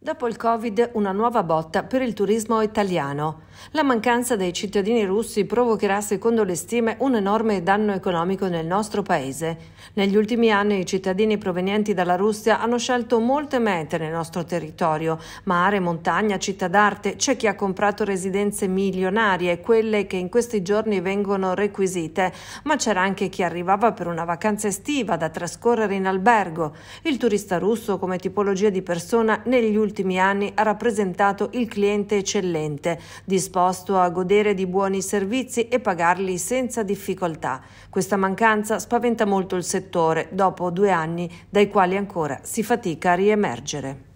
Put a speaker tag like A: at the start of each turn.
A: Dopo il Covid, una nuova botta per il turismo italiano. La mancanza dei cittadini russi provocherà, secondo le stime, un enorme danno economico nel nostro paese. Negli ultimi anni i cittadini provenienti dalla Russia hanno scelto molte mete nel nostro territorio, mare, montagna, città d'arte, c'è chi ha comprato residenze milionarie, quelle che in questi giorni vengono requisite, ma c'era anche chi arrivava per una vacanza estiva da trascorrere in albergo. Il turista russo come tipologia di persona negli ultimi ultimi anni ha rappresentato il cliente eccellente, disposto a godere di buoni servizi e pagarli senza difficoltà. Questa mancanza spaventa molto il settore dopo due anni dai quali ancora si fatica a riemergere.